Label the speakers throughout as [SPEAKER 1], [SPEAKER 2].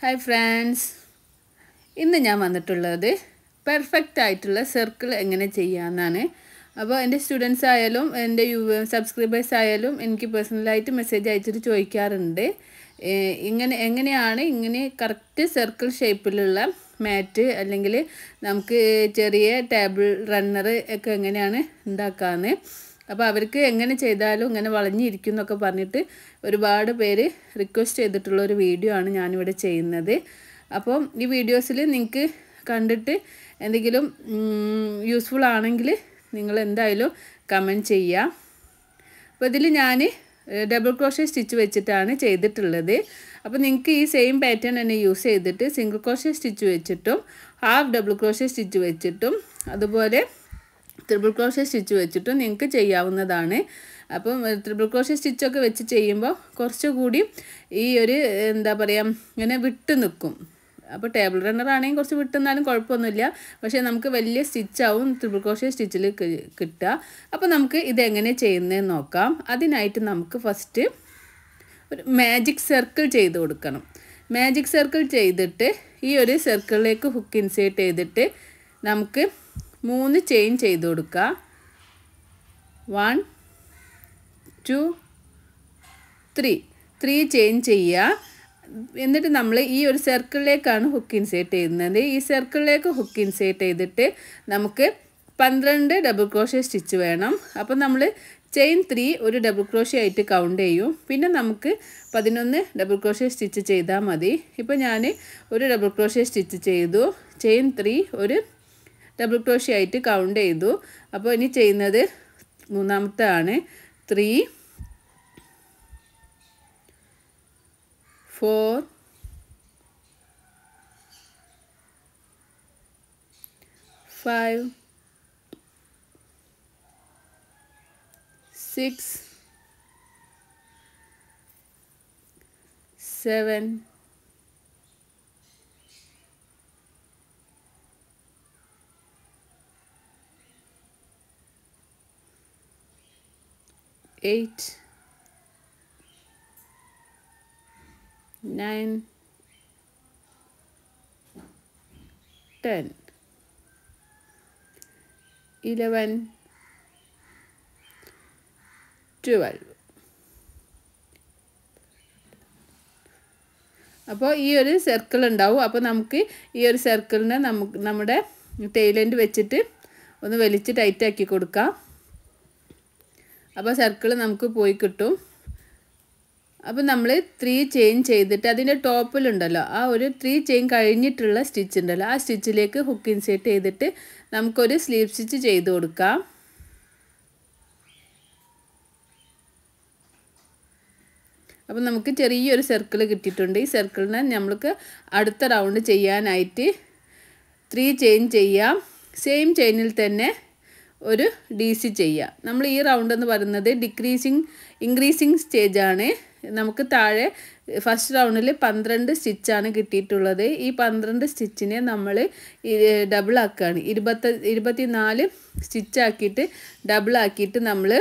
[SPEAKER 1] Hi friends ഇന്ന് ഞാൻ വന്നിട്ടുള്ളത് പെർഫെക്റ്റ് ആയിട്ടുള്ള സർക്കിൾ എങ്ങനെ ചെയ്യാമെന്നാണ് അപ്പോൾ എൻ്റെ സ്റ്റുഡൻസ് ആയാലും എൻ്റെ യു സബ്സ്ക്രൈബേഴ്സ് ആയാലും എനിക്ക് പേഴ്സണലായിട്ട് മെസ്സേജ് അയച്ചിട്ട് ചോദിക്കാറുണ്ട് ഇങ്ങനെ എങ്ങനെയാണ് ഇങ്ങനെ കറക്റ്റ് സർക്കിൾ ഷേപ്പിലുള്ള മാറ്റ് അല്ലെങ്കിൽ നമുക്ക് ചെറിയ ടേബിൾ റണ്ണർ ഒക്കെ എങ്ങനെയാണ് ഉണ്ടാക്കാമെന്ന് അപ്പോൾ അവർക്ക് എങ്ങനെ ചെയ്താലും ഇങ്ങനെ വളഞ്ഞിരിക്കും എന്നൊക്കെ പറഞ്ഞിട്ട് ഒരുപാട് പേര് റിക്വസ്റ്റ് ചെയ്തിട്ടുള്ള ഒരു വീഡിയോ ആണ് ഞാനിവിടെ ചെയ്യുന്നത് അപ്പം ഈ വീഡിയോസിൽ നിങ്ങൾക്ക് കണ്ടിട്ട് എന്തെങ്കിലും യൂസ്ഫുൾ ആണെങ്കിൽ നിങ്ങൾ എന്തായാലും കമൻറ്റ് ചെയ്യുക അപ്പോൾ ഇതിൽ ഞാൻ ഡബിൾ ക്രോഷ സ്റ്റിച്ച് വെച്ചിട്ടാണ് ചെയ്തിട്ടുള്ളത് അപ്പോൾ നിങ്ങൾക്ക് ഈ സെയിം പാറ്റേൺ തന്നെ യൂസ് ചെയ്തിട്ട് സിംഗിൾ ക്രോഷ സ്റ്റിച്ച് വെച്ചിട്ടും ഹാഫ് ഡബിൾ ക്രോഷ സ്റ്റിച്ച് വെച്ചിട്ടും അതുപോലെ ത്രിപിൾ ക്രോഷ്യ സ്റ്റിച്ച് വെച്ചിട്ട് നിങ്ങൾക്ക് ചെയ്യാവുന്നതാണ് അപ്പം ത്രിപിൾ ക്രോഷ്യ സ്റ്റിച്ചൊക്കെ വെച്ച് ചെയ്യുമ്പോൾ കുറച്ചുകൂടി ഈ ഒരു എന്താ പറയുക ഇങ്ങനെ വിട്ട് നിൽക്കും അപ്പോൾ ടേബിൾ റണ്ണർ ആണെങ്കിൽ കുറച്ച് വിട്ടുന്നാലും കുഴപ്പമൊന്നുമില്ല പക്ഷേ നമുക്ക് വലിയ സ്റ്റിച്ചാവും ത്രിപിൾ ക്രോഷ്യ സ്റ്റിച്ചിൽ കിട്ടുക അപ്പോൾ നമുക്ക് ഇതെങ്ങനെ ചെയ്യുന്നതെന്ന് നോക്കാം അതിനായിട്ട് നമുക്ക് ഫസ്റ്റ് ഒരു മാജിക് സർക്കിൾ ചെയ്ത് കൊടുക്കണം മാജിക് സർക്കിൾ ചെയ്തിട്ട് ഈ ഒരു സർക്കിളിലേക്ക് ഹുക്ക് ഇൻസേർട്ട് ചെയ്തിട്ട് നമുക്ക് മൂന്ന് ചെയിൻ ചെയ്ത് കൊടുക്കുക one two three three chain ചെയ്യുക എന്നിട്ട് നമ്മൾ ഈ ഒരു സർക്കിളിലേക്കാണ് ഹുക്ക് ഇൻസേർട്ട് ചെയ്യുന്നത് ഈ സർക്കിളിലേക്ക് ഹുക്ക് ഇൻസേർട്ട് ചെയ്തിട്ട് നമുക്ക് പന്ത്രണ്ട് ഡബിൾ ക്രോഷ്യ സ്റ്റിച്ച് വേണം അപ്പം നമ്മൾ ചെയിൻ ത്രീ ഒരു ഡബിൾ ക്രോഷ്യ ആയിട്ട് കൗണ്ട് ചെയ്യും പിന്നെ നമുക്ക് പതിനൊന്ന് ഡബിൾ ക്രോഷ്യ സ്റ്റിച്ച് ചെയ്താൽ മതി ഇപ്പം ഞാൻ ഒരു ഡബിൾ ക്രോഷ്യ സ്റ്റിച്ച് ചെയ്തു ചെയിൻ ത്രീ ഒരു ഡബിൾ ക്രോഷ്യ ആയിട്ട് കൗണ്ട് ചെയ്തു അപ്പോൾ ഇനി ചെയ്യുന്നത് മൂന്നാമത്തെ ആണ് three four five six seven eight, nine, ten, eleven, twelve. അപ്പോൾ ഈ ഒരു സർക്കിൾ ഉണ്ടാവും അപ്പോൾ നമുക്ക് ഈ ഒരു സർക്കിളിനെ നമുക്ക് നമ്മുടെ ടെയിലെൻഡ് വെച്ചിട്ട് ഒന്ന് വലിച്ച് ടൈറ്റാക്കി കൊടുക്കാം അപ്പോൾ സർക്കിൾ നമുക്ക് പോയി കിട്ടും അപ്പോൾ നമ്മൾ ത്രീ ചെയിൻ ചെയ്തിട്ട് അതിൻ്റെ ടോപ്പിലുണ്ടല്ലോ ആ ഒരു ത്രീ ചെയിൻ കഴിഞ്ഞിട്ടുള്ള സ്റ്റിച്ച് ഉണ്ടല്ലോ ആ സ്റ്റിച്ചിലേക്ക് ഹുക്ക് ഇൻസേർട്ട് ചെയ്തിട്ട് നമുക്കൊരു സ്ലീവ് സ്റ്റിച്ച് ചെയ്ത് കൊടുക്കാം അപ്പം നമുക്ക് ചെറിയൊരു സർക്കിൾ കിട്ടിയിട്ടുണ്ട് ഈ സർക്കിളിനെ നമ്മൾക്ക് അടുത്ത റൗണ്ട് ചെയ്യാനായിട്ട് ത്രീ ചെയിൻ ചെയ്യാം സെയിം ചെയിനിൽ തന്നെ ഒരു ഡി സി ചെയ്യുക നമ്മൾ ഈ റൗണ്ട് എന്ന് പറയുന്നത് ഡിക്രീസിങ് ഇൻക്രീസിങ് സ്റ്റേജാണ് നമുക്ക് താഴെ ഫസ്റ്റ് റൗണ്ടിൽ പന്ത്രണ്ട് സ്റ്റിച്ചാണ് കിട്ടിയിട്ടുള്ളത് ഈ പന്ത്രണ്ട് സ്റ്റിച്ചിനെ നമ്മൾ ഡബിൾ ആക്കുകയാണ് ഇരുപത്ത ഇരുപത്തി നാല് സ്റ്റിച്ചാക്കിയിട്ട് ഡബിളാക്കിയിട്ട് നമ്മൾ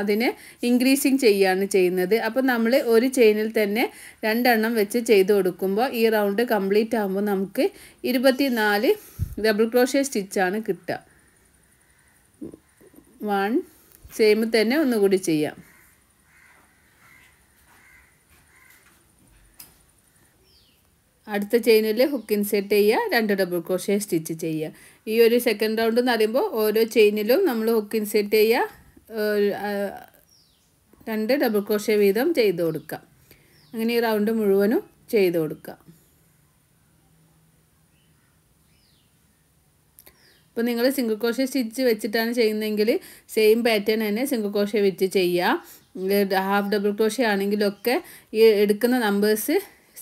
[SPEAKER 1] അതിനെ ഇൻക്രീസിങ് ചെയ്യുകയാണ് ചെയ്യുന്നത് അപ്പോൾ നമ്മൾ ഒരു ചെയിനിൽ തന്നെ രണ്ടെണ്ണം വെച്ച് ചെയ്ത് കൊടുക്കുമ്പോൾ ഈ റൗണ്ട് കംപ്ലീറ്റ് ആകുമ്പോൾ നമുക്ക് ഇരുപത്തി നാല് ഡബിൾ ക്രോഷ്യ സ്റ്റിച്ചാണ് കിട്ടുക വൺ സെയിം തന്നെ ഒന്നുകൂടി ചെയ്യാം അടുത്ത ചെയിനിൽ ഹുക്ക് ഇൻസേർട്ട് ചെയ്യുക രണ്ട് ഡബിൾ ക്രോഷേ സ്റ്റിച്ച് ചെയ്യുക ഈ ഒരു സെക്കൻഡ് റൗണ്ട് എന്ന് പറയുമ്പോൾ ഓരോ ചെയിനിലും നമ്മൾ ഹുക്ക് ഇൻസേർട്ട് ചെയ്യുക രണ്ട് ഡബിൾ ക്രോഷേ വീതം ചെയ്ത് കൊടുക്കുക അങ്ങനെ ഈ റൗണ്ട് മുഴുവനും ചെയ്ത് കൊടുക്കുക ഇപ്പോൾ നിങ്ങൾ സിംഗിൾ ക്രോഷ്യ സ്റ്റിച്ച് വെച്ചിട്ടാണ് ചെയ്യുന്നതെങ്കിൽ സെയിം പാറ്റേൺ തന്നെ സിംഗിൾ ക്രോഷ്യ വെച്ച് ചെയ്യുക ഹാഫ് ഡബിൾ ക്രോഷ്യ ആണെങ്കിലൊക്കെ ഈ എടുക്കുന്ന നമ്പേഴ്സ്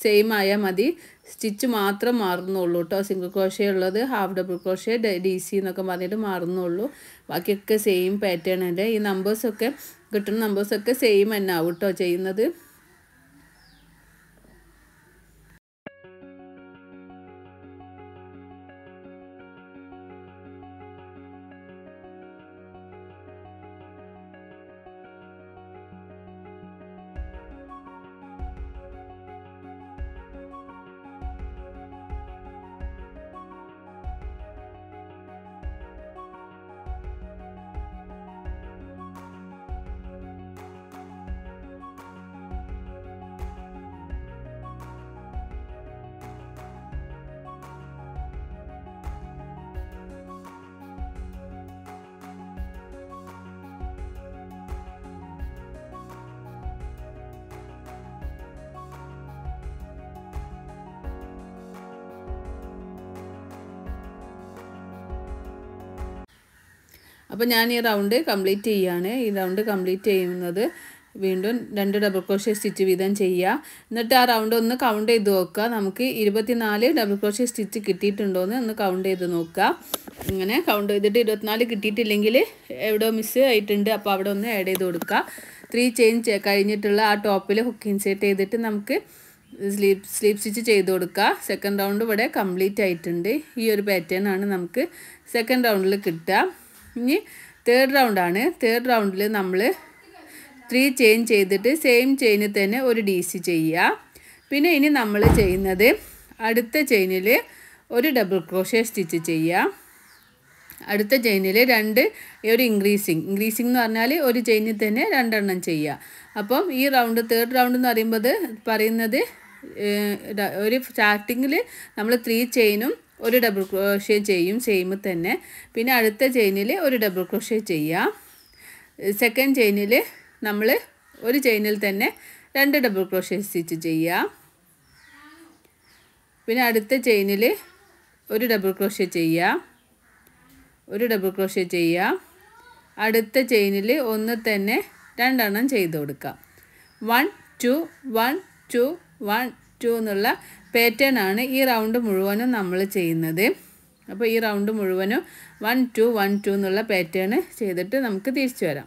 [SPEAKER 1] സെയിം ആയാൽ മതി സ്റ്റിച്ച് മാത്രം മാറുന്നുള്ളൂ കേട്ടോ സിംഗിൾ ക്രോഷ്യ ഉള്ളത് half double crochet D C എന്നൊക്കെ പറഞ്ഞിട്ട് മാറുന്നുള്ളൂ ബാക്കിയൊക്കെ സെയിം പാറ്റേൺ അല്ലേ ഈ നമ്പേഴ്സൊക്കെ കിട്ടുന്ന നമ്പേഴ്സൊക്കെ സെയിം തന്നെ ആവും കേട്ടോ ചെയ്യുന്നത് അപ്പോൾ ഞാൻ ഈ റൗണ്ട് കംപ്ലീറ്റ് ചെയ്യുകയാണ് ഈ റൗണ്ട് കംപ്ലീറ്റ് ചെയ്യുന്നത് വീണ്ടും രണ്ട് ഡബിൾ ക്രോഷ്യ സ്റ്റിച്ച് വീതം ചെയ്യുക എന്നിട്ട് ആ റൗണ്ട് ഒന്ന് കൗണ്ട് ചെയ്ത് നോക്കുക നമുക്ക് ഇരുപത്തിനാല് ഡബിൾ ക്രോഷ്യ സ്റ്റിച്ച് കിട്ടിയിട്ടുണ്ടോയെന്ന് ഒന്ന് കൗണ്ട് ചെയ്ത് നോക്കുക ഇങ്ങനെ കൗണ്ട് ചെയ്തിട്ട് ഇരുപത്തിനാല് കിട്ടിയിട്ടില്ലെങ്കിൽ എവിടെയോ മിസ് ആയിട്ടുണ്ട് അപ്പോൾ അവിടെ ഒന്ന് ആഡ് ചെയ്ത് കൊടുക്കുക ത്രീ ചെയിൻ കഴിഞ്ഞിട്ടുള്ള ആ ടോപ്പിൽ ഹുക്ക് ഇൻസേർട്ട് ചെയ്തിട്ട് നമുക്ക് സ്ലീപ് സ്ലീപ്പ് സ്റ്റിച്ച് ചെയ്ത് കൊടുക്കുക സെക്കൻഡ് റൗണ്ട് ഇവിടെ കംപ്ലീറ്റ് ആയിട്ടുണ്ട് ഈ ഒരു പാറ്റേൺ ആണ് നമുക്ക് സെക്കൻഡ് റൗണ്ടിൽ കിട്ടുക ഇനി തേർഡ് റൗണ്ടാണ് തേർഡ് റൗണ്ടിൽ നമ്മൾ ത്രീ ചെയിൻ ചെയ്തിട്ട് സെയിം ചെയിനിൽ തന്നെ ഒരു ഡി സി ചെയ്യുക പിന്നെ ഇനി നമ്മൾ ചെയ്യുന്നത് അടുത്ത ചെയിനിൽ ഒരു ഡബിൾ ക്രോഷ്യ സ്റ്റിച്ച് ചെയ്യുക അടുത്ത ചെയിനിൽ രണ്ട് ഒരു ഇൻക്രീസിങ് ഇൻക്രീസിങ് എന്ന് പറഞ്ഞാൽ ഒരു ചെയിനിൽ തന്നെ രണ്ടെണ്ണം ചെയ്യുക അപ്പം ഈ റൗണ്ട് തേർഡ് റൗണ്ട് എന്ന് പറയുമ്പോൾ പറയുന്നത് ഒരു സ്റ്റാർട്ടിങ്ങിൽ നമ്മൾ ത്രീ ചെയിനും ഒരു ഡബിൾ ക്രോഷ്യ ചെയ്യും സെയിം തന്നെ പിന്നെ അടുത്ത ചെയിനിൽ ഒരു ഡബിൾ ക്രോഷ്യ ചെയ്യാം സെക്കൻഡ് ചെയിനിൽ നമ്മൾ ഒരു ചെയിനിൽ തന്നെ രണ്ട് ഡബിൾ ക്രോഷ്യ സ്റ്റിച്ച് ചെയ്യാം പിന്നെ അടുത്ത ചെയിനിൽ ഒരു ഡബിൾ ക്രോഷ്യ ചെയ്യാം ഒരു ഡബിൾ ക്രോഷ്യ ചെയ്യാം അടുത്ത ചെയിനിൽ ഒന്ന് തന്നെ രണ്ടെണ്ണം ചെയ്ത് കൊടുക്കാം one two one two one two എന്നുള്ള പാറ്റേൺ ആണ് ഈ റൗണ്ട് മുഴുവനും നമ്മൾ ചെയ്യുന്നത് അപ്പോൾ ഈ റൗണ്ട് മുഴുവനും വൺ ടു വൺ ടു എന്നുള്ള പാറ്റേൺ ചെയ്തിട്ട് നമുക്ക് തിരിച്ചു വരാം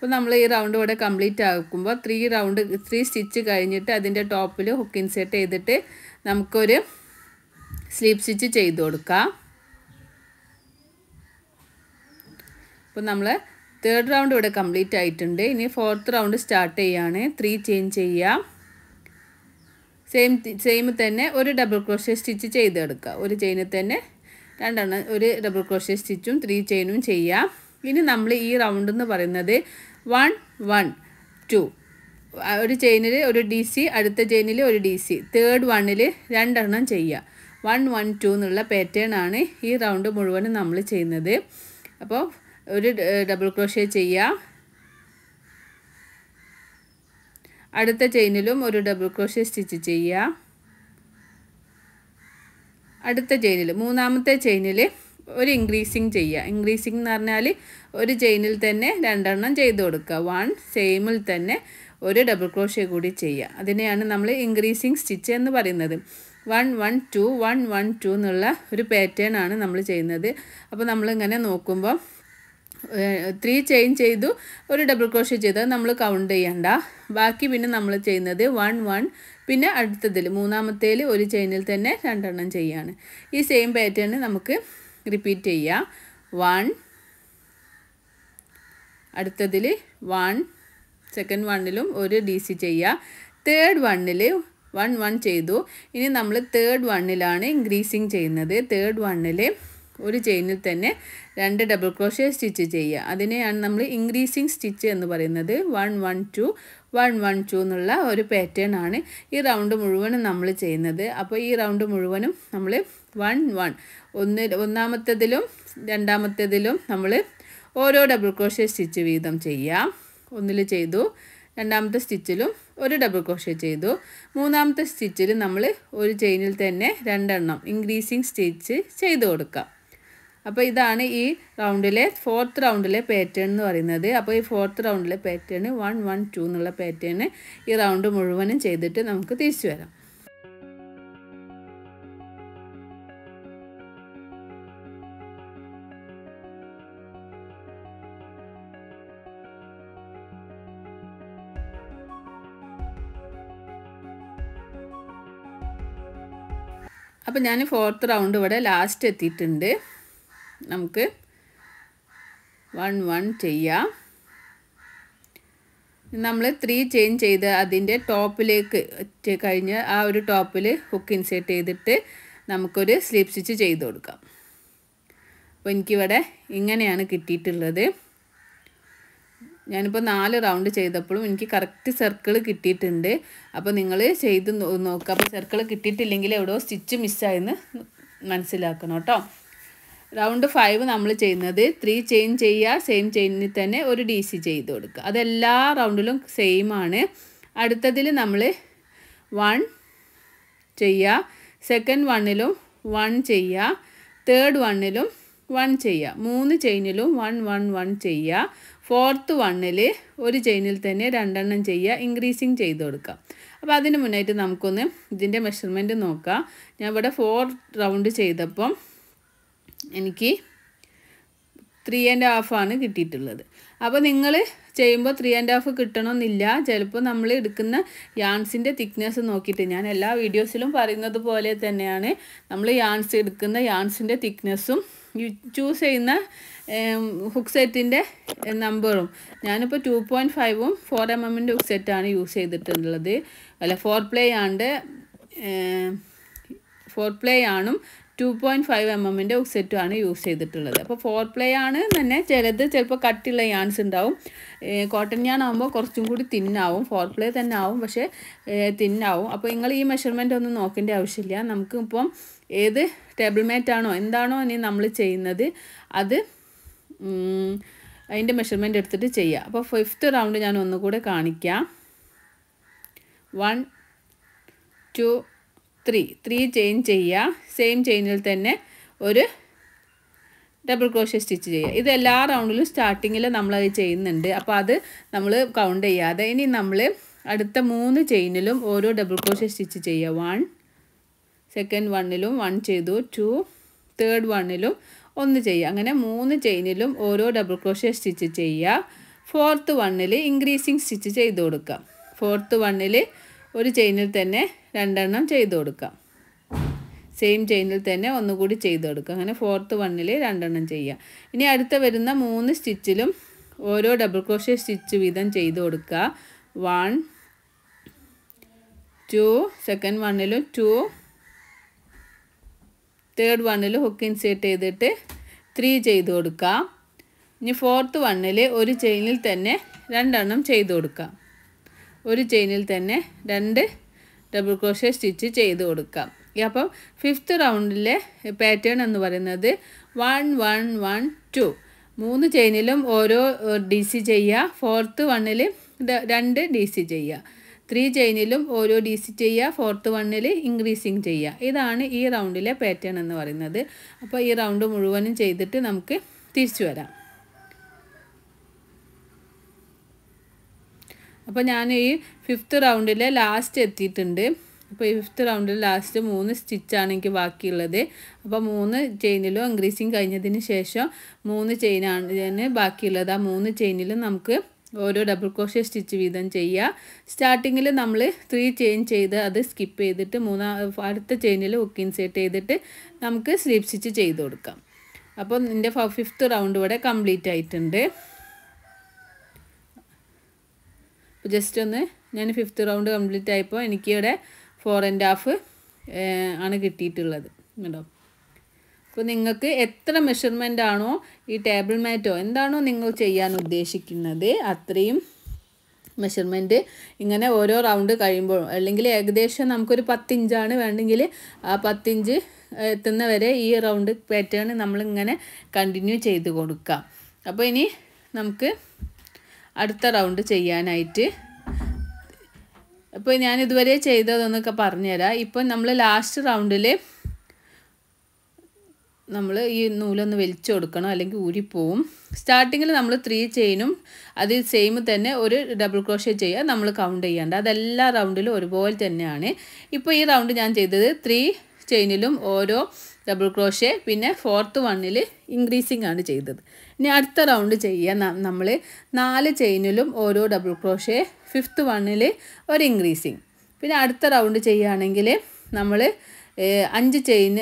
[SPEAKER 1] അപ്പോൾ നമ്മൾ ഈ റൗണ്ട് ഇവിടെ കംപ്ലീറ്റ് ആക്കുമ്പോൾ ത്രീ റൗണ്ട് ത്രീ സ്റ്റിച്ച് കഴിഞ്ഞിട്ട് അതിൻ്റെ ടോപ്പിൽ ഹുക്ക് ഇൻസേർട്ട് ചെയ്തിട്ട് നമുക്കൊരു സ്ലീപ്പ് സ്റ്റിച്ച് ചെയ്ത് കൊടുക്കാം അപ്പോൾ നമ്മൾ തേർഡ് റൗണ്ട് ഇവിടെ കംപ്ലീറ്റ് ആയിട്ടുണ്ട് ഇനി ഫോർത്ത് റൗണ്ട് സ്റ്റാർട്ട് ചെയ്യാണ് ത്രീ ചെയിൻ ചെയ്യാം സെയിം സെയിം തന്നെ ഒരു ഡബിൾ ക്രോഷ്യ സ്റ്റിച്ച് ചെയ്തെടുക്കുക ഒരു ചെയിനിൽ തന്നെ രണ്ടെണ്ണം ഒരു ഡബിൾ ക്രോഷ്യ സ്റ്റിച്ചും ത്രീ ചെയിനും ചെയ്യാം ഇനി നമ്മൾ ഈ റൗണ്ട് എന്ന് പറയുന്നത് വൺ വൺ ടു ഒരു ചെയിനിൽ ഒരു ഡി സി അടുത്ത ചെയിനിൽ ഒരു ഡി സി തേർഡ് വണ്ണിൽ രണ്ടെണ്ണം ചെയ്യുക വൺ വൺ ടു എന്നുള്ള പാറ്റേൺ ആണ് ഈ റൗണ്ട് മുഴുവനും നമ്മൾ ചെയ്യുന്നത് അപ്പോൾ ഒരു ഡബിൾ ക്രോഷേ ചെയ്യുക അടുത്ത ചെയിനിലും ഒരു ഡബിൾ ക്രോഷേ സ്റ്റിച്ച് ചെയ്യുക അടുത്ത ചെയിനിൽ മൂന്നാമത്തെ ചെയിനിൽ ഒരു ഇൻക്രീസിങ് ചെയ്യുക ഇൻക്രീസിങ് എന്ന് പറഞ്ഞാൽ ഒരു ചെയിനിൽ തന്നെ രണ്ടെണ്ണം ചെയ്ത് കൊടുക്കുക വൺ സെയിമിൽ തന്നെ ഒരു ഡബിൾ ക്രോഷ്യ കൂടി ചെയ്യുക അതിനെയാണ് നമ്മൾ ഇൻക്രീസിങ് സ്റ്റിച്ച് എന്ന് പറയുന്നത് one one two one one two എന്നുള്ള ഒരു പാറ്റേൺ ആണ് നമ്മൾ ചെയ്യുന്നത് അപ്പോൾ നമ്മളിങ്ങനെ നോക്കുമ്പോൾ ത്രീ ചെയിൻ ചെയ്തു ഒരു ഡബിൾ ക്രോഷ്യ ചെയ്ത് നമ്മൾ കൗണ്ട് ചെയ്യണ്ട ബാക്കി പിന്നെ നമ്മൾ ചെയ്യുന്നത് വൺ വൺ പിന്നെ അടുത്തതിൽ മൂന്നാമത്തേൽ ഒരു ചെയിനിൽ തന്നെ രണ്ടെണ്ണം ചെയ്യാണ് ഈ സെയിം പാറ്റേൺ നമുക്ക് റിപ്പീറ്റ് ചെയ്യുക വൺ അടുത്തതിൽ വൺ സെക്കൻഡ് വണ്ണിലും ഒരു ഡി സി ചെയ്യുക തേർഡ് വണ്ണിൽ വൺ വൺ ചെയ്തു ഇനി നമ്മൾ തേർഡ് വണ്ണിലാണ് ഇൻക്രീസിങ് ചെയ്യുന്നത് തേർഡ് വണ്ണിൽ ഒരു ചെയിനിൽ തന്നെ രണ്ട് ഡബിൾ ക്രോഷ്യ സ്റ്റിച്ച് ചെയ്യുക അതിനെയാണ് നമ്മൾ ഇൻക്രീസിങ് സ്റ്റിച്ച് എന്ന് പറയുന്നത് one one two one one two എന്നുള്ള ഒരു പാറ്റേൺ ആണ് ഈ റൗണ്ട് മുഴുവനും നമ്മൾ ചെയ്യുന്നത് അപ്പോൾ ഈ റൗണ്ട് മുഴുവനും നമ്മൾ വൺ വൺ ഒന്ന് ഒന്നാമത്തേതിലും രണ്ടാമത്തേതിലും നമ്മൾ ഓരോ ഡബിൾ ക്രോഷ്യ സ്റ്റിച്ച് വീതം ചെയ്യാം ഒന്നിൽ ചെയ്തു രണ്ടാമത്തെ സ്റ്റിച്ചിലും ഒരു ഡബിൾ ക്രോഷ്യ ചെയ്തു മൂന്നാമത്തെ സ്റ്റിച്ചിൽ നമ്മൾ ഒരു ചെയിനിൽ തന്നെ രണ്ടെണ്ണം ഇൻക്രീസിങ് സ്റ്റിച്ച് ചെയ്ത് കൊടുക്കാം അപ്പോൾ ഇതാണ് ഈ റൗണ്ടിലെ ഫോർത്ത് റൗണ്ടിലെ പാറ്റേൺ എന്ന് പറയുന്നത് അപ്പോൾ ഈ ഫോർത്ത് റൗണ്ടിലെ പാറ്റേൺ വൺ വൺ ടു എന്നുള്ള പാറ്റേൺ ഈ റൗണ്ട് മുഴുവനും ചെയ്തിട്ട് നമുക്ക് തിരിച്ചു വരാം അപ്പോൾ ഞാൻ ഫോർത്ത് റൗണ്ട് ഇവിടെ ലാസ്റ്റ് എത്തിയിട്ടുണ്ട് നമുക്ക് വൺ വൺ ചെയ്യാം നമ്മൾ ത്രീ ചെയിൻ ചെയ്ത് അതിൻ്റെ ടോപ്പിലേക്ക് കഴിഞ്ഞ് ആ ഒരു ടോപ്പിൽ ഹുക്ക് ഇൻസേർട്ട് ചെയ്തിട്ട് നമുക്കൊരു സ്ലീപ്പ് സ്റ്റിച്ച് ചെയ്ത് കൊടുക്കാം അപ്പോൾ എനിക്കിവിടെ ഇങ്ങനെയാണ് കിട്ടിയിട്ടുള്ളത് ഞാനിപ്പോൾ നാല് റൗണ്ട് ചെയ്തപ്പോഴും എനിക്ക് കറക്റ്റ് സർക്കിൾ കിട്ടിയിട്ടുണ്ട് അപ്പോൾ നിങ്ങൾ ചെയ്ത് നോക്കുക അപ്പോൾ സർക്കിൾ കിട്ടിയിട്ടില്ലെങ്കിൽ എവിടെയോ സ്റ്റിച്ച് മിസ്സായെന്ന് മനസ്സിലാക്കണം കേട്ടോ റൗണ്ട് ഫൈവ് നമ്മൾ ചെയ്യുന്നത് ത്രീ ചെയിൻ ചെയ്യുക സെയിം ചെയിനിൽ തന്നെ ഒരു ഡി സി ചെയ്ത് കൊടുക്കുക അതെല്ലാ റൗണ്ടിലും സെയിം ആണ് അടുത്തതിൽ നമ്മൾ വൺ ചെയ്യുക സെക്കൻഡ് വണ്ണിലും വൺ ചെയ്യുക തേർഡ് വണ്ണിലും വൺ ചെയ്യുക മൂന്ന് ചെയിനിലും വൺ വൺ വൺ ചെയ്യുക ഫോർത്ത് വണ്ണിൽ ഒരു ചെയിനിൽ തന്നെ രണ്ടെണ്ണം ചെയ്യുക ഇൻക്രീസിങ് ചെയ്ത് കൊടുക്കാം അപ്പോൾ അതിന് മുന്നായിട്ട് നമുക്കൊന്ന് ഇതിൻ്റെ മെഷർമെൻറ്റ് നോക്കാം ഞാൻ ഇവിടെ ഫോർ റൗണ്ട് ചെയ്തപ്പം എനിക്ക് ത്രീ ആൻഡ് ആണ് കിട്ടിയിട്ടുള്ളത് അപ്പോൾ നിങ്ങൾ ചെയ്യുമ്പോൾ ത്രീ ആൻഡ് ഹാഫ് കിട്ടണമെന്നില്ല ചിലപ്പോൾ നമ്മൾ എടുക്കുന്ന യാൺസിൻ്റെ തിക്നെസ് നോക്കിയിട്ട് ഞാൻ എല്ലാ വീഡിയോസിലും പറയുന്നത് പോലെ തന്നെയാണ് നമ്മൾ യാൺസ് എടുക്കുന്ന യാൺസിൻ്റെ തിക്നെസ്സും ചൂസ് ചെയ്യുന്ന ഹുക്ക് സെറ്റിൻ്റെ നമ്പറും ഞാനിപ്പോൾ ടു പോയിൻറ്റ് ഫൈവും ഫോർ എം എമ്മിൻ്റെ ഹുക്ക് സെറ്റാണ് യൂസ് ചെയ്തിട്ടുള്ളത് അല്ല four ply and four ply ആണും ടു പോയിൻറ്റ് ഫൈവ് എം എമ്മിൻ്റെ സെറ്റുമാണ് യൂസ് ചെയ്തിട്ടുള്ളത് അപ്പോൾ ഫോർ പ്ലേ ആണ് തന്നെ ചിലത് ചിലപ്പോൾ കട്ടിയുള്ള യാൺസ് ഉണ്ടാവും കോട്ടൺ യാൻ ആകുമ്പോൾ കുറച്ചും കൂടി തിന്നാവും ഫോർ പ്ലേ തന്നെ ആവും പക്ഷേ തിന്നാവും അപ്പോൾ നിങ്ങൾ ഈ മെഷർമെൻ്റ് ഒന്നും നോക്കേണ്ട ആവശ്യമില്ല നമുക്ക് ഏത് ടേബിൾ മേറ്റാണോ എന്താണോ ഇനി നമ്മൾ ചെയ്യുന്നത് അത് അതിൻ്റെ മെഷർമെൻ്റ് എടുത്തിട്ട് ചെയ്യുക അപ്പോൾ ഫിഫ്ത്ത് റൗണ്ട് ഞാൻ ഒന്നുകൂടെ കാണിക്കാം one two three three chain ചെയ്യുക സെയിം ചെയിനിൽ തന്നെ ഒരു ഡബിൾ ക്രോഷ്യ സ്റ്റിച്ച് ചെയ്യുക ഇത് എല്ലാ റൗണ്ടിലും സ്റ്റാർട്ടിങ്ങിൽ നമ്മളത് ചെയ്യുന്നുണ്ട് അപ്പോൾ അത് നമ്മൾ കൗണ്ട് ചെയ്യാതെ ഇനി നമ്മൾ അടുത്ത മൂന്ന് ചെയിനിലും ഓരോ ഡബിൾ ക്രോഷ്യ സ്റ്റിച്ച് ചെയ്യുക വൺ സെക്കൻഡ് വണ്ണിലും വൺ ചെയ്തു ടു തേർഡ് വണ്ണിലും ഒന്ന് ചെയ്യുക അങ്ങനെ മൂന്ന് ചെയിനിലും ഓരോ ഡബിൾ ക്രോഷ്യ സ്റ്റിച്ച് ചെയ്യുക ഫോർത്ത് വണ്ണിൽ ഇൻക്രീസിങ് സ്റ്റിച്ച് ചെയ്ത് കൊടുക്കാം ഫോർത്ത് വണ്ണിൽ ഒരു ചെയിനിൽ തന്നെ രണ്ടെണ്ണം ചെയ്ത് കൊടുക്കാം സെയിം ചെയിനിൽ തന്നെ ഒന്നുകൂടി ചെയ്ത് കൊടുക്കുക അങ്ങനെ ഫോർത്ത് വണ്ണിൽ രണ്ടെണ്ണം ചെയ്യുക ഇനി അടുത്ത വരുന്ന മൂന്ന് സ്റ്റിച്ചിലും ഓരോ ഡബിൾ ക്രോഷ്യ സ്റ്റിച്ച് വീതം ചെയ്ത് കൊടുക്കുക വൺ ടു സെക്കൻഡ് വണ്ണിലും ടു തേർഡ് വണ്ണിൽ ഹുക്ക് ഇൻസേർട്ട് ചെയ്തിട്ട് ത്രീ ചെയ്ത് കൊടുക്കാം ഇനി ഫോർത്ത് വണ്ണിൽ ഒരു ചെയിനിൽ തന്നെ രണ്ടെണ്ണം ചെയ്ത് കൊടുക്കാം ഒരു ചെയിനിൽ തന്നെ രണ്ട് ഡബിൾ ക്രോഷ സ്റ്റിച്ച് ചെയ്ത് കൊടുക്കാം അപ്പം ഫിഫ്ത്ത് റൗണ്ടിലെ പാറ്റേൺ എന്ന് പറയുന്നത് വൺ വൺ വൺ ടു മൂന്ന് ചെയിനിലും ഓരോ ഡി സി ചെയ്യുക ഫോർത്ത് വണ്ണിൽ രണ്ട് ഡി സി ചെയ്യുക ത്രീ ചെയിനിലും ഓരോ ഡി സി ചെയ്യുക ഫോർത്ത് വണ്ണിൽ ഇൻക്രീസിങ് ചെയ്യുക ഇതാണ് ഈ റൗണ്ടിലെ പാറ്റേൺ എന്ന് പറയുന്നത് അപ്പോൾ ഈ റൗണ്ട് മുഴുവനും ചെയ്തിട്ട് നമുക്ക് തിരിച്ചു വരാം അപ്പോൾ ഞാൻ ഈ ഫിഫ്ത്ത് റൗണ്ടിലെ ലാസ്റ്റ് എത്തിയിട്ടുണ്ട് അപ്പോൾ ഈ ഫിഫ്ത്ത് റൗണ്ടിൽ ലാസ്റ്റ് മൂന്ന് സ്റ്റിച്ചാണ് എനിക്ക് ബാക്കിയുള്ളത് അപ്പോൾ മൂന്ന് ചെയിനിലും ഇൻക്രീസിങ് കഴിഞ്ഞതിന് ശേഷം മൂന്ന് ചെയിനാണ് ബാക്കിയുള്ളത് ആ മൂന്ന് ചെയിനിലും നമുക്ക് ഓരോ ഡബിൾ ക്രോഷ്യ സ്റ്റിച്ച് വീതം ചെയ്യുക സ്റ്റാർട്ടിങ്ങിൽ നമ്മൾ ത്രീ ചെയിൻ ചെയ്ത് അത് സ്കിപ്പ് ചെയ്തിട്ട് മൂന്നാ അടുത്ത ചെയിനിൽ ഹുക്ക് ഇൻസേർട്ട് ചെയ്തിട്ട് നമുക്ക് സ്ലീവ് സ്റ്റിച്ച് ചെയ്ത് കൊടുക്കാം അപ്പോൾ എൻ്റെ ഫിഫ്ത്ത് റൗണ്ട് ഇവിടെ കംപ്ലീറ്റ് ആയിട്ടുണ്ട് ജസ്റ്റ് ഒന്ന് ഞാൻ ഫിഫ്ത്ത് റൗണ്ട് കംപ്ലീറ്റ് ആയപ്പോൾ എനിക്കിവിടെ ഫോർ ആൻഡ് ഹാഫ് ആണ് കിട്ടിയിട്ടുള്ളത് കേട്ടോ അപ്പോൾ നിങ്ങൾക്ക് എത്ര മെഷർമെൻ്റ് ആണോ ഈ ടേബിൾ മാറ്റോ എന്താണോ നിങ്ങൾ ചെയ്യാൻ ഉദ്ദേശിക്കുന്നത് അത്രയും മെഷർമെൻറ്റ് ഇങ്ങനെ ഓരോ റൗണ്ട് കഴിയുമ്പോഴും അല്ലെങ്കിൽ ഏകദേശം നമുക്കൊരു പത്തിഞ്ചാണ് വേണ്ടെങ്കിൽ ആ പത്തിഞ്ച് എത്തുന്ന വരെ ഈ റൗണ്ട് പാറ്റേൺ നമ്മളിങ്ങനെ കണ്ടിന്യൂ ചെയ്ത് കൊടുക്കാം അപ്പോൾ ഇനി നമുക്ക് അടുത്ത റൗണ്ട് ചെയ്യാനായിട്ട് അപ്പോൾ ഞാൻ ഇതുവരെ ചെയ്തതെന്നൊക്കെ പറഞ്ഞുതരാം ഇപ്പം നമ്മൾ ലാസ്റ്റ് റൗണ്ടിൽ നമ്മൾ ഈ നൂലൊന്ന് വലിച്ചു കൊടുക്കണം അല്ലെങ്കിൽ ഊരിപ്പോവും സ്റ്റാർട്ടിങ്ങിൽ നമ്മൾ ത്രീ ചെയിനും അതിൽ സെയിം തന്നെ ഒരു ഡബിൾ ക്രോഷ്യ ചെയ്യുക നമ്മൾ കൗണ്ട് ചെയ്യേണ്ട അതെല്ലാ റൗണ്ടിലും ഒരുപോലെ തന്നെയാണ് ഇപ്പോൾ ഈ റൗണ്ട് ഞാൻ ചെയ്തത് ത്രീ ചെയിനിലും ഓരോ ഡബിൾ ക്രോഷ്യ പിന്നെ ഫോർത്ത് വണ്ണിൽ ഇൻക്രീസിങ് ആണ് ചെയ്തത് ഇനി അടുത്ത റൗണ്ട് ചെയ്യുക നമ്മൾ നാല് ചെയിനിലും ഓരോ ഡബിൾ ക്രോഷ്യ ഫിഫ്ത്ത് വണ്ണിൽ ഒരു ഇൻക്രീസിങ് പിന്നെ അടുത്ത റൗണ്ട് ചെയ്യുകയാണെങ്കിൽ നമ്മൾ അഞ്ച് ചെയിൻ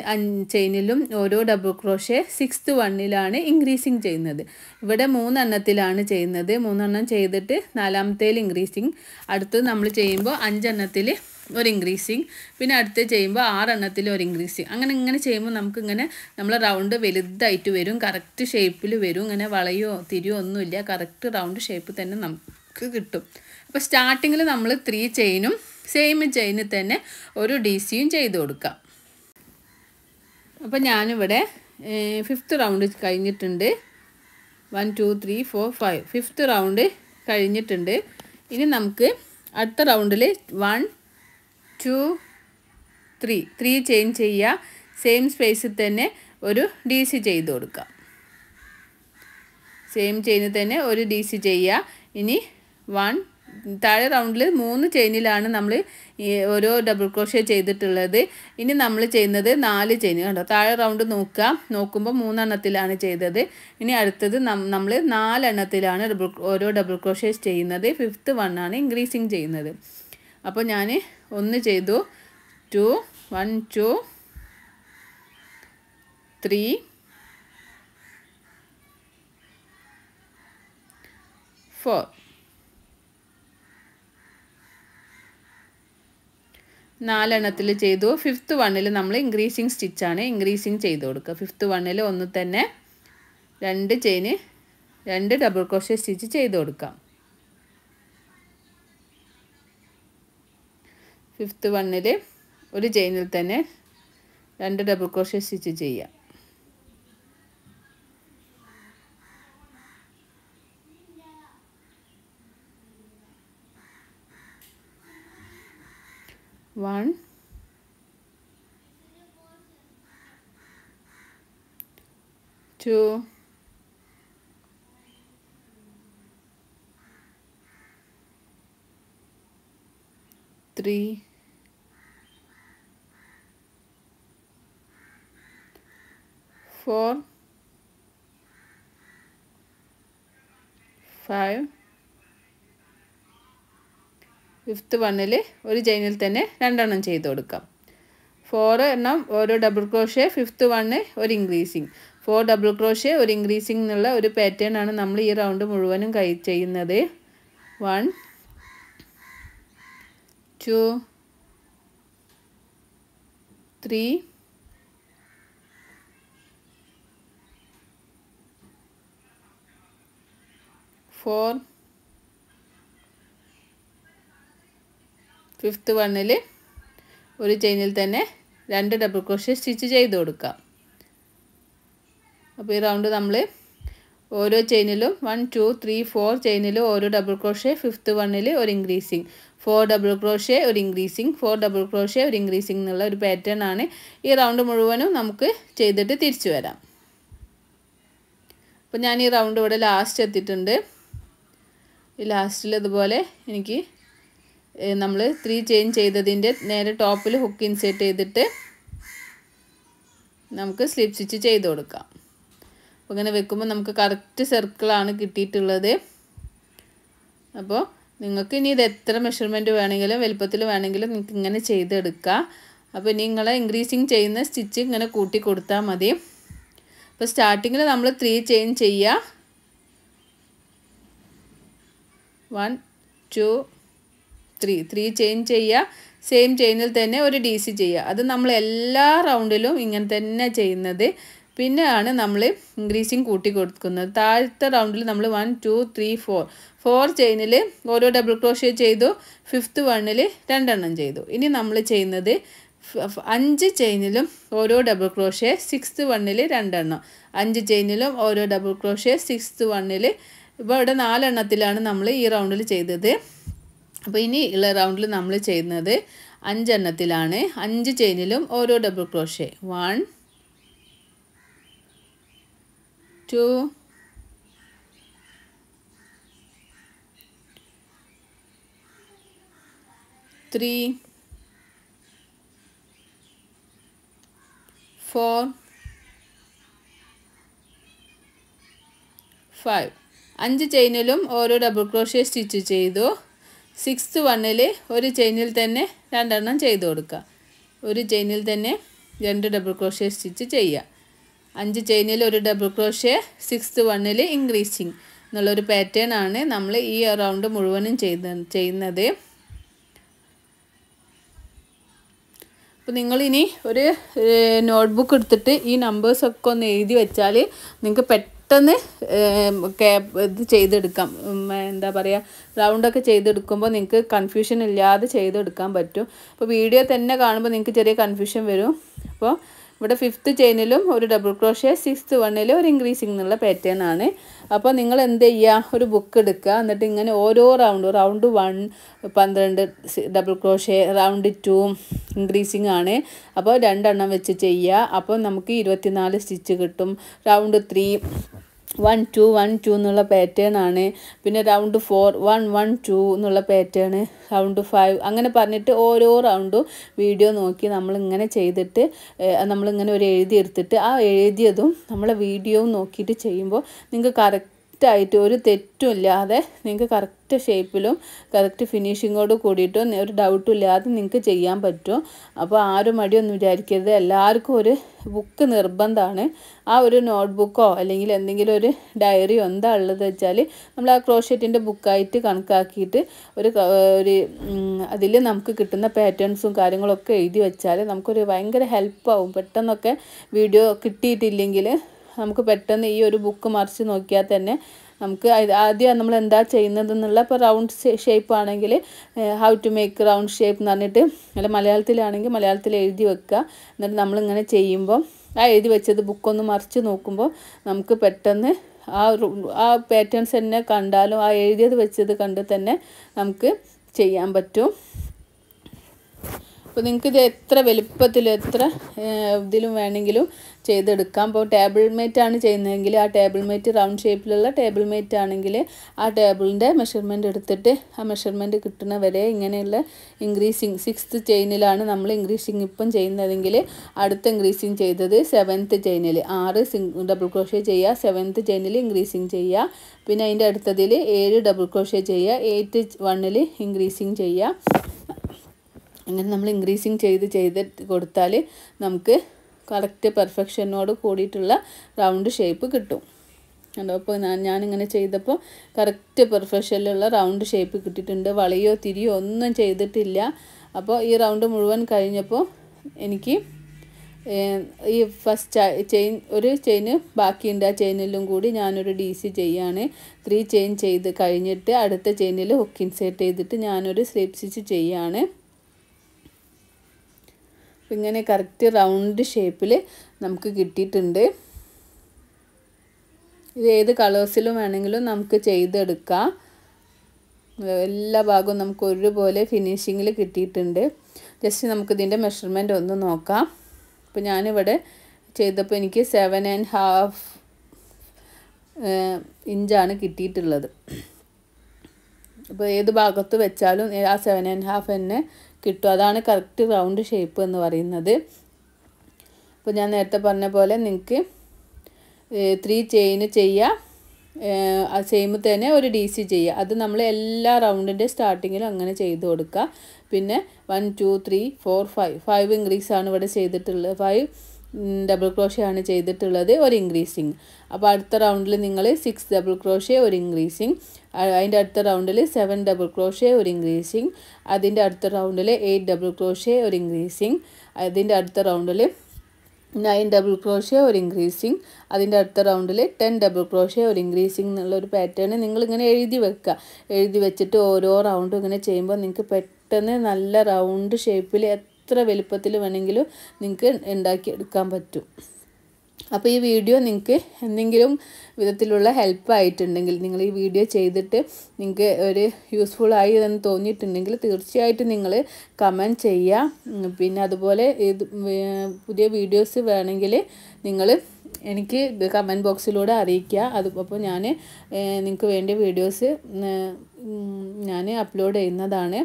[SPEAKER 1] ചെയിനിലും ഓരോ ഡബിൾ ക്രോഷേ സിക്സ് വണ്ണിലാണ് ഇൻക്രീസിങ് ചെയ്യുന്നത് ഇവിടെ മൂന്നെണ്ണത്തിലാണ് ചെയ്യുന്നത് മൂന്നെണ്ണം ചെയ്തിട്ട് നാലാമത്തേൽ ഇൻക്രീസിങ് അടുത്ത് നമ്മൾ ചെയ്യുമ്പോൾ അഞ്ചെണ്ണത്തിൽ ഒരു ഇൻക്രീസിങ് പിന്നെ അടുത്ത് ചെയ്യുമ്പോൾ ആറെണ്ണത്തിൽ ഒരു ഇൻക്രീസിങ് അങ്ങനെ ഇങ്ങനെ ചെയ്യുമ്പോൾ നമുക്ക് ഇങ്ങനെ നമ്മൾ റൗണ്ട് വലുതായിട്ട് വരും കറക്റ്റ് ഷേപ്പിൽ വരും ഇങ്ങനെ വളയോ തിരിയോ ഒന്നുമില്ല കറക്റ്റ് റൗണ്ട് ഷേപ്പ് തന്നെ നമുക്ക് കിട്ടും അപ്പോൾ സ്റ്റാർട്ടിങ്ങിൽ നമ്മൾ ത്രീ ചെയിനും സെയിം ചെയിനിൽ തന്നെ ഒരു ഡി സിയും ചെയ്ത് കൊടുക്കാം അപ്പോൾ ഞാനിവിടെ ഫിഫ്ത്ത് റൗണ്ട് കഴിഞ്ഞിട്ടുണ്ട് one two three four five fifth round കഴിഞ്ഞിട്ടുണ്ട് ഇനി നമുക്ക് അടുത്ത റൗണ്ടിൽ one two three three chain ചെയ്യുക സെയിം സ്പേസിൽ തന്നെ ഒരു ഡി സി ചെയ്ത് കൊടുക്കാം സെയിം ചെയിനിൽ തന്നെ ഒരു ഡി സി ചെയ്യുക ഇനി വൺ താഴെ റൗണ്ടിൽ മൂന്ന് ചെയിനിലാണ് നമ്മൾ ഈ ഓരോ ഡബിൾ ക്രോഷേ ചെയ്തിട്ടുള്ളത് ഇനി നമ്മൾ ചെയ്യുന്നത് നാല് ചെയിൻ കണ്ടോ താഴെ റൗണ്ട് നോക്കുക നോക്കുമ്പോൾ മൂന്നെണ്ണത്തിലാണ് ചെയ്തത് ഇനി അടുത്തത് നമ്മൾ നാലെണ്ണത്തിലാണ് ഡബിൾ ഓരോ ഡബിൾ ക്രോഷേ ചെയ്യുന്നത് ഫിഫ്ത്ത് വണ്ണാണ് ഇൻക്രീസിങ് ചെയ്യുന്നത് അപ്പോൾ ഞാൻ ഒന്ന് ചെയ്തു two one two three four നാലെണ്ണത്തിൽ ചെയ്തു ഫിഫ്ത്ത് വണ്ണിൽ നമ്മൾ ഇൻക്രീസിങ് സ്റ്റിച്ചാണ് ഇൻക്രീസിങ് ചെയ്ത് കൊടുക്കുക ഫിഫ്ത്ത് വണ്ണിൽ ഒന്ന് തന്നെ രണ്ട് ചെയിന് രണ്ട് ഡബിൾ ക്രോഷ്യ സ്റ്റിച്ച് ചെയ്ത് കൊടുക്കാം ഫിഫ്ത്ത് വണ്ണിൽ ഒരു ചെയിനിൽ തന്നെ രണ്ട് ഡബിൾ ക്രോഷ്യ സ്റ്റിച്ച് ചെയ്യാം 1 2 3 4 5 ഫിഫ്ത്ത് വണ്ണിൽ ഒരു ചെയിനിൽ തന്നെ രണ്ടെണ്ണം ചെയ്ത് കൊടുക്കാം ഫോർ എണ്ണം ഓരോ ഡബിൾ ക്രോഷ്യ ഫിഫ്ത്ത് വണ്ണ് ഒരു ഇൻക്രീസിങ് ഫോർ ഡബിൾ ക്രോഷ്യ ഒരു ഇൻക്രീസിങ് എന്നുള്ള ഒരു പാറ്റേൺ ആണ് നമ്മൾ ഈ റൗണ്ട് മുഴുവനും കൈ ചെയ്യുന്നത് one two three four fifth വണ്ണിൽ ഒരു ചെയിനിൽ തന്നെ രണ്ട് ഡബിൾ ക്രോഷ്യ സ്റ്റിച്ച് ചെയ്ത് കൊടുക്കാം അപ്പോൾ ഈ റൗണ്ട് നമ്മൾ ഓരോ ചെയിനിലും വൺ ടു ത്രീ ഫോർ ചെയിനിലും ഓരോ ഡബിൾ ക്രോഷ്യ ഫിഫ്ത്ത് വണ്ണിൽ ഒരു ഇൻക്രീസിങ് ഫോർ ഡബിൾ ക്രോഷ്യ ഒരു ഇൻക്രീസിങ് ഫോർ ഡബിൾ ക്രോഷ്യ ഒരു ഇൻക്രീസിങ് എന്നുള്ള ഒരു പാറ്റേൺ ആണ് ഈ റൗണ്ട് മുഴുവനും നമുക്ക് ചെയ്തിട്ട് തിരിച്ചു വരാം അപ്പോൾ ഞാൻ ഈ റൗണ്ട് ഇവിടെ ലാസ്റ്റ് എത്തിയിട്ടുണ്ട് ഈ ലാസ്റ്റിൽ ഇതുപോലെ എനിക്ക് നമ്മൾ ത്രീ ചെയിൻ ചെയ്തതിൻ്റെ നേരെ ടോപ്പിൽ ഹുക്ക് ഇൻസേർട്ട് ചെയ്തിട്ട് നമുക്ക് സ്ലിപ്പ് സ്റ്റിച്ച് ചെയ്ത് കൊടുക്കാം അപ്പോൾ ഇങ്ങനെ വെക്കുമ്പോൾ നമുക്ക് കറക്റ്റ് സർക്കിളാണ് കിട്ടിയിട്ടുള്ളത് അപ്പോൾ നിങ്ങൾക്ക് ഇനി ഇത് എത്ര മെഷർമെൻറ്റ് വേണമെങ്കിലും വലുപ്പത്തിൽ വേണമെങ്കിലും നിങ്ങൾക്ക് ഇങ്ങനെ ചെയ്തെടുക്കാം അപ്പോൾ ഇനി നിങ്ങൾ ഇൻക്രീസിങ് ചെയ്യുന്ന സ്റ്റിച്ച് ഇങ്ങനെ കൂട്ടി കൊടുത്താൽ മതി അപ്പോൾ സ്റ്റാർട്ടിങ്ങിൽ നമ്മൾ ത്രീ ചെയിൻ ചെയ്യുക one two three three chain ചെയ്യുക സെയിം ചെയിനിൽ തന്നെ ഒരു ഡി സി ചെയ്യുക അത് നമ്മൾ എല്ലാ റൗണ്ടിലും ഇങ്ങനെ തന്നെ ചെയ്യുന്നത് പിന്നെ ആണ് നമ്മൾ ഇൻക്രീസിങ് കൂട്ടി കൊടുക്കുന്നത് താഴത്തെ റൗണ്ടിൽ നമ്മൾ one two three four four ചെയിനിൽ ഓരോ ഡബിൾ ക്രോഷേ ചെയ്തു ഫിഫ്ത്ത് വണ്ണിൽ രണ്ടെണ്ണം ചെയ്തു ഇനി നമ്മൾ ചെയ്യുന്നത് അഞ്ച് ചെയിനിലും ഓരോ ഡബിൾ ക്രോഷേ സിക്സ്ത് വണ്ണിൽ രണ്ടെണ്ണം അഞ്ച് ചെയിനിലും ഓരോ ഡബിൾ ക്രോഷേ സിക്സ്ത് വണ്ണിൽ ഇപ്പോൾ ഇവിടെ നാലെണ്ണത്തിലാണ് നമ്മൾ ഈ റൗണ്ടിൽ ചെയ്തത് അപ്പോൾ ഇനി ഉള്ള റൗണ്ടിൽ നമ്മൾ ചെയ്യുന്നത് അഞ്ചെണ്ണത്തിലാണ് അഞ്ച് ചെയിനിലും ഓരോ double crochet one two three four five അഞ്ച് ചെയിനിലും ഓരോ ഡബിൾ ക്രോഷേ സ്റ്റിച്ച് ചെയ്തു സിക്സ്ത് വണ്ണിൽ ഒരു ചെയിനിൽ തന്നെ രണ്ടെണ്ണം ചെയ്ത് കൊടുക്കുക ഒരു ചെയിനിൽ തന്നെ രണ്ട് ഡബിൾ ക്രോഷ്യ സ്റ്റിച്ച് ചെയ്യുക അഞ്ച് ചെയിനിൽ ഒരു ഡബിൾ ക്രോഷ്യ സിക്സ്ത് വണ്ണിൽ ഇൻക്രീസിങ് എന്നുള്ളൊരു പാറ്റേൺ ആണ് നമ്മൾ ഈ റൗണ്ട് മുഴുവനും ചെയ്ത് ചെയ്യുന്നത് അപ്പോൾ നിങ്ങളിനി ഒരു നോട്ട്ബുക്ക് എടുത്തിട്ട് ഈ നമ്പേഴ്സൊക്കെ ഒന്ന് എഴുതി വെച്ചാൽ നിങ്ങൾക്ക് പെട്ടെന്ന് പെട്ടെന്ന് ഇത് ചെയ്തെടുക്കാം എന്താ പറയുക റൗണ്ടൊക്കെ ചെയ്തെടുക്കുമ്പോൾ നിങ്ങൾക്ക് കൺഫ്യൂഷൻ ഇല്ലാതെ ചെയ്തെടുക്കാൻ പറ്റും അപ്പോൾ വീഡിയോ തന്നെ കാണുമ്പോൾ നിങ്ങൾക്ക് ചെറിയ കൺഫ്യൂഷൻ വരും അപ്പോൾ ഇവിടെ ഫിഫ്ത്ത് ചെയിനിലും ഒരു ഡബിൾ ക്രോഷ്യ സിക്സ്ത് വണ്ണിലും ഒരു ഇൻക്രീസിംഗ് എന്നുള്ള പാറ്റേൺ ആണ് അപ്പോൾ നിങ്ങൾ എന്ത് ചെയ്യുക ഒരു ബുക്ക് എടുക്കുക എന്നിട്ട് ഇങ്ങനെ ഓരോ റൗണ്ട് റൗണ്ട് വൺ പന്ത്രണ്ട് double crochet round two increasing ആണ് അപ്പോൾ രണ്ടെണ്ണം വെച്ച് ചെയ്യുക അപ്പോൾ നമുക്ക് ഇരുപത്തിനാല് സ്റ്റിച്ച് കിട്ടും round three one two one two എന്നുള്ള പാറ്റേൺ ആണ് പിന്നെ round four one one two എന്നുള്ള പാറ്റേൺ റൗണ്ട് ഫൈവ് അങ്ങനെ പറഞ്ഞിട്ട് ഓരോ റൗണ്ടും വീഡിയോ നോക്കി നമ്മളിങ്ങനെ ചെയ്തിട്ട് നമ്മളിങ്ങനെ ഒരു എഴുതിയെടുത്തിട്ട് ആ എഴുതിയതും നമ്മളെ വീഡിയോ നോക്കിയിട്ട് ചെയ്യുമ്പോൾ നിങ്ങൾക്ക് കറക്റ്റ് കറക്റ്റായിട്ട് ഒരു തെറ്റും ഇല്ലാതെ നിങ്ങൾക്ക് കറക്റ്റ് ഷേപ്പിലും കറക്റ്റ് ഫിനിഷിങ്ങോട് കൂടിയിട്ടും ഒരു ഡൗട്ടും ഇല്ലാതെ നിങ്ങൾക്ക് ചെയ്യാൻ പറ്റും അപ്പോൾ ആരും മടിയൊന്നും വിചാരിക്കരുത് എല്ലാവർക്കും ഒരു ബുക്ക് നിർബന്ധമാണ് ആ ഒരു നോട്ട്ബുക്കോ അല്ലെങ്കിൽ എന്തെങ്കിലും ഒരു ഡയറിയോ എന്താ ഉള്ളത് വെച്ചാൽ നമ്മൾ ആ ക്രോഷറ്റിൻ്റെ ബുക്കായിട്ട് കണക്കാക്കിയിട്ട് ഒരു ഒരു അതിൽ നമുക്ക് കിട്ടുന്ന പാറ്റേൺസും കാര്യങ്ങളൊക്കെ എഴുതി വെച്ചാൽ നമുക്കൊരു ഭയങ്കര ഹെൽപ്പാവും പെട്ടെന്നൊക്കെ വീഡിയോ കിട്ടിയിട്ടില്ലെങ്കിൽ നമുക്ക് പെട്ടെന്ന് ഈ ഒരു ബുക്ക് മറിച്ച് നോക്കിയാൽ തന്നെ നമുക്ക് ആദ്യം നമ്മൾ എന്താ ചെയ്യുന്നതെന്നുള്ള ഇപ്പോൾ റൗണ്ട് ഷേപ്പ് ആണെങ്കിൽ how to make round shape എന്ന് പറഞ്ഞിട്ട് അല്ല മലയാളത്തിലാണെങ്കിൽ മലയാളത്തിൽ എഴുതി വെക്കുക എന്നിട്ട് നമ്മളിങ്ങനെ ചെയ്യുമ്പോൾ ആ എഴുതി വെച്ചത് ബുക്കൊന്ന് മറിച്ച് നോക്കുമ്പോൾ നമുക്ക് പെട്ടെന്ന് ആ ആ പാറ്റേൺസ് തന്നെ കണ്ടാലും ആ എഴുതിയത് വെച്ചത് കണ്ട് തന്നെ നമുക്ക് ചെയ്യാൻ പറ്റും അപ്പോൾ നിങ്ങൾക്ക് ഇത് എത്ര വലുപ്പത്തിൽ എത്ര ഇതിലും വേണമെങ്കിലും ചെയ്തെടുക്കാം അപ്പോൾ ടേബിൾ മേറ്റ് ആണ് ചെയ്യുന്നതെങ്കിൽ ആ ടേബിൾ മേറ്റ് റൗണ്ട് ഷേപ്പിലുള്ള ടേബിൾ മേറ്റ് ആണെങ്കിൽ ആ ടേബിളിൻ്റെ മെഷർമെൻ്റ് എടുത്തിട്ട് ആ മെഷർമെൻറ്റ് കിട്ടുന്ന വരെ ഇങ്ങനെയുള്ള ഇൻക്രീസിങ് സിക്സ്ത് ചെയിനിലാണ് നമ്മൾ ഇൻക്രീസിങ് ഇപ്പം ചെയ്യുന്നതെങ്കിൽ അടുത്ത ഇൻക്രീസിങ് ചെയ്തത് സെവൻത്ത് ചെയിനിൽ ആറ് സിംഗ് ഡബിൾ ക്രോഷ്യ ചെയ്യുക സെവൻത്ത് ചെയിനിൽ ഇൻക്രീസിങ് ചെയ്യുക പിന്നെ അതിൻ്റെ അടുത്തതിൽ ഏഴ് ഡബിൾ ക്രോഷ്യ ചെയ്യുക എയ്റ്റ് വണ്ണിൽ ഇൻക്രീസിങ് ചെയ്യുക അങ്ങനെ നമ്മൾ ഇൻക്രീസിങ് ചെയ്ത് ചെയ്ത് കൊടുത്താൽ നമുക്ക് കറക്റ്റ് പെർഫെക്ഷനോട് കൂടിയിട്ടുള്ള റൗണ്ട് ഷേപ്പ് കിട്ടും കണ്ടോ അപ്പോൾ ഞാൻ ഞാനിങ്ങനെ ചെയ്തപ്പോൾ കറക്റ്റ് പെർഫെക്ഷനിലുള്ള റൗണ്ട് ഷേപ്പ് കിട്ടിയിട്ടുണ്ട് വളയോ തിരിയോ ഒന്നും ചെയ്തിട്ടില്ല അപ്പോൾ ഈ റൗണ്ട് മുഴുവൻ കഴിഞ്ഞപ്പോൾ എനിക്ക് ഈ ഫസ്റ്റ് ചെയിൻ ഒരു ചെയിന് ബാക്കിയുണ്ട് ആ ചെയിനിലും കൂടി ഞാനൊരു ഡി സി ചെയ്യാണ് ത്രീ ചെയിൻ ചെയ്ത് കഴിഞ്ഞിട്ട് അടുത്ത ചെയിനിൽ ഹുക്ക് ഇൻസേർട്ട് ചെയ്തിട്ട് ഞാനൊരു സ്ലീപ് സ്റ്റിച്ച് ചെയ്യാണ് അപ്പം ഇങ്ങനെ കറക്റ്റ് റൗണ്ട് ഷേപ്പിൽ നമുക്ക് കിട്ടിയിട്ടുണ്ട് ഇത് ഏത് കളേഴ്സിലും വേണമെങ്കിലും നമുക്ക് ചെയ്തെടുക്കാം എല്ലാ ഭാഗവും നമുക്ക് ഒരുപോലെ ഫിനിഷിങ്ങിൽ കിട്ടിയിട്ടുണ്ട് ജസ്റ്റ് നമുക്കിതിൻ്റെ മെഷർമെൻ്റ് ഒന്ന് നോക്കാം അപ്പോൾ ഞാനിവിടെ ചെയ്തപ്പോൾ എനിക്ക് സെവൻ ആൻഡ് ഹാഫ് ഇഞ്ചാണ് കിട്ടിയിട്ടുള്ളത് അപ്പോൾ ഏത് ഭാഗത്ത് വെച്ചാലും ആ സെവൻ ആൻഡ് ഹാഫ് തന്നെ കിട്ടും അതാണ് കറക്റ്റ് റൗണ്ട് ഷേപ്പ് എന്ന് പറയുന്നത് അപ്പോൾ ഞാൻ നേരത്തെ പറഞ്ഞ പോലെ നിങ്ങൾക്ക് ത്രീ ചെയിന് ചെയ്യാം സെയിം തന്നെ ഒരു ഡി സി ചെയ്യുക അത് നമ്മൾ എല്ലാ റൗണ്ടിൻ്റെ സ്റ്റാർട്ടിങ്ങിലും അങ്ങനെ ചെയ്ത് കൊടുക്കുക പിന്നെ one two three four five five increase ആണ് ഇവിടെ ചെയ്തിട്ടുള്ളത് ഫൈവ് ഡബിൾ ക്രോഷ്യ ആണ് ചെയ്തിട്ടുള്ളത് ഒരു ഇൻക്രീസിങ് അപ്പോൾ അടുത്ത റൗണ്ടിൽ നിങ്ങൾ സിക്സ് ഡബിൾ ക്രോഷ്യ ഒരു ഇൻക്രീസിങ് അതിൻ്റെ അടുത്ത റൗണ്ടിൽ സെവൻ ഡബിൾ ക്രോഷ്യ ഒരു ഇൻക്രീസിങ് അതിൻ്റെ അടുത്ത റൗണ്ടിൽ എയ്റ്റ് ഡബിൾ ക്രോഷ്യ ഒരു ഇൻക്രീസിങ് അതിൻ്റെ അടുത്ത റൗണ്ടിൽ നയൻ ഡബിൾ ക്രോഷ്യ ഒരു ഇൻക്രീസിങ് അതിൻ്റെ അടുത്ത റൗണ്ടിൽ ടെൻ ഡബിൾ ക്രോഷ്യ ഒരു ഇൻക്രീസിങ് എന്നുള്ളൊരു പാറ്റേൺ നിങ്ങളിങ്ങനെ എഴുതി വെക്കുക എഴുതി വെച്ചിട്ട് ഓരോ റൗണ്ടും ഇങ്ങനെ ചെയ്യുമ്പോൾ നിങ്ങൾക്ക് പെട്ടെന്ന് നല്ല റൗണ്ട് ഷേപ്പിൽ എത്ര വലുപ്പത്തിൽ വേണമെങ്കിലും നിങ്ങൾക്ക് ഉണ്ടാക്കി എടുക്കാൻ പറ്റും അപ്പോൾ ഈ വീഡിയോ നിങ്ങൾക്ക് എന്തെങ്കിലും വിധത്തിലുള്ള ഹെൽപ്പ് ആയിട്ടുണ്ടെങ്കിൽ നിങ്ങൾ ഈ വീഡിയോ ചെയ്തിട്ട് നിങ്ങൾക്ക് ഒരു യൂസ്ഫുൾ ആയി എന്ന് തോന്നിയിട്ടുണ്ടെങ്കിൽ തീർച്ചയായിട്ടും നിങ്ങൾ കമൻറ്റ് ചെയ്യുക പിന്നെ അതുപോലെ ഇത് പുതിയ വീഡിയോസ് വേണമെങ്കിൽ നിങ്ങൾ എനിക്ക് കമൻറ്റ് ബോക്സിലൂടെ അറിയിക്കുക അത് അപ്പോൾ ഞാൻ നിങ്ങൾക്ക് വേണ്ടി വീഡിയോസ് ഞാൻ അപ്ലോഡ് ചെയ്യുന്നതാണ്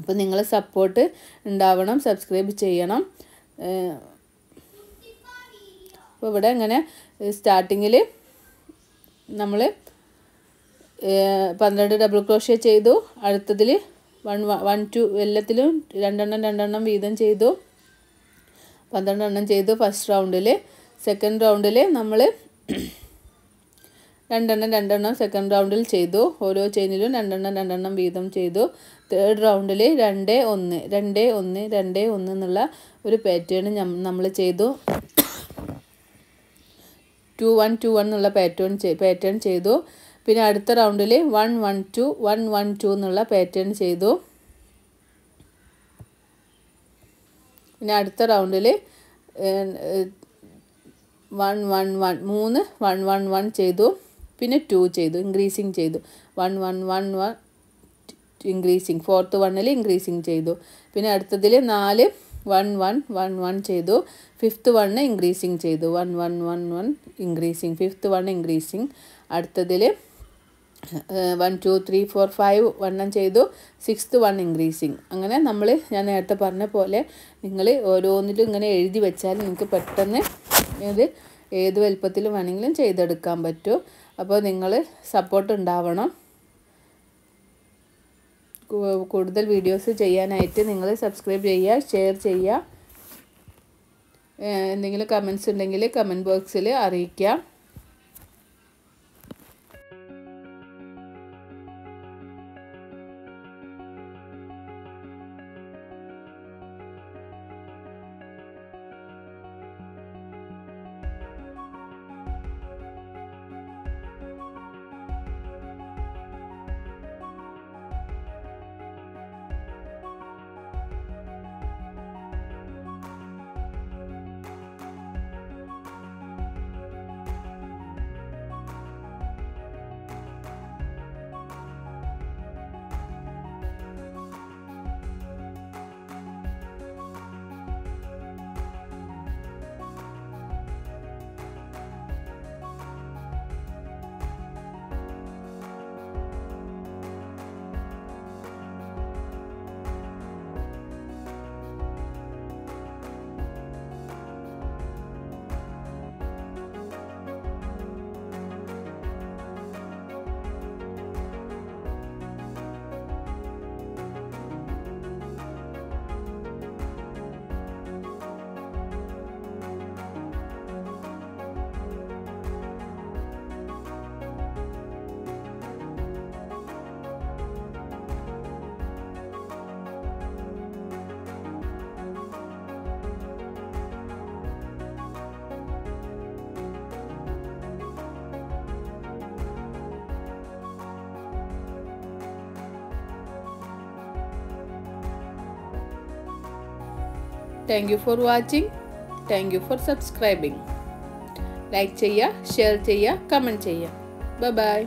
[SPEAKER 1] അപ്പോൾ നിങ്ങൾ സപ്പോർട്ട് ഉണ്ടാവണം സബ്സ്ക്രൈബ് ചെയ്യണം അപ്പോൾ ഇവിടെ ഇങ്ങനെ സ്റ്റാർട്ടിങ്ങിൽ നമ്മൾ പന്ത്രണ്ട് ഡബിൾ ക്രോഷ്യ ചെയ്തു അടുത്തതിൽ വൺ വൺ ടു എല്ലാത്തിലും രണ്ടെണ്ണം രണ്ടെണ്ണം വീതം ചെയ്തു പന്ത്രണ്ടെണ്ണം ചെയ്തു ഫസ്റ്റ് റൗണ്ടിൽ സെക്കൻഡ് റൗണ്ടിൽ നമ്മൾ രണ്ടെണ്ണം രണ്ടെണ്ണം സെക്കൻഡ് റൗണ്ടിൽ ചെയ്തു ഓരോ ചെയിനിലും രണ്ടെണ്ണം രണ്ടെണ്ണം വീതം ചെയ്തു തേർഡ് റൗണ്ടിൽ രണ്ട് ഒന്ന് രണ്ട് ഒന്ന് രണ്ട് ഒന്ന് എന്നുള്ള ഒരു പാറ്റേൺ നമ്മൾ ചെയ്തു ടു വൺ ടു വൺ എന്നുള്ള പാറ്റേൺ പാറ്റേൺ ചെയ്തു പിന്നെ അടുത്ത റൗണ്ടിൽ one one two one one two എന്നുള്ള പാറ്റേൺ ചെയ്തു പിന്നെ അടുത്ത റൗണ്ടിൽ വൺ വൺ വൺ മൂന്ന് വൺ വൺ വൺ ചെയ്തു പിന്നെ ടു ചെയ്തു ഇൻക്രീസിങ് ചെയ്തു one one one one increasing fourth വണ്ണിൽ ഇൻക്രീസിങ് ചെയ്തു പിന്നെ അടുത്തതിൽ നാല് വൺ വൺ വൺ വൺ ചെയ്തു ഫിഫ്ത്ത് വണ്ണ് ഇൻക്രീസിങ് ചെയ്തു one one one one increasing fifth one increasing അടുത്തതിൽ one two three four five വണ്ണം ചെയ്തു സിക്സ്ത് വൺ ഇൻക്രീസിങ് അങ്ങനെ നമ്മൾ ഞാൻ നേരത്തെ പറഞ്ഞ പോലെ നിങ്ങൾ ഓരോന്നിലും ഇങ്ങനെ എഴുതി വെച്ചാൽ നിങ്ങൾക്ക് പെട്ടെന്ന് ഇത് ഏത് വലുപ്പത്തിൽ വേണമെങ്കിലും ചെയ്തെടുക്കാൻ പറ്റും അപ്പോൾ നിങ്ങൾ സപ്പോർട്ട് ഉണ്ടാവണം കൂടുതൽ വീഡിയോസ് ചെയ്യാനായിട്ട് നിങ്ങൾ സബ്സ്ക്രൈബ് ചെയ്യുക ഷെയർ ചെയ്യുക എന്തെങ്കിലും കമൻസ് ഉണ്ടെങ്കിൽ കമൻറ്റ് ബോക്സിൽ അറിയിക്കുക thank you for watching thank you for subscribing like ചെയ്യുക ഷെയർ ചെയ്യുക കമൻറ്റ് ചെയ്യുക ബൈ ബൈ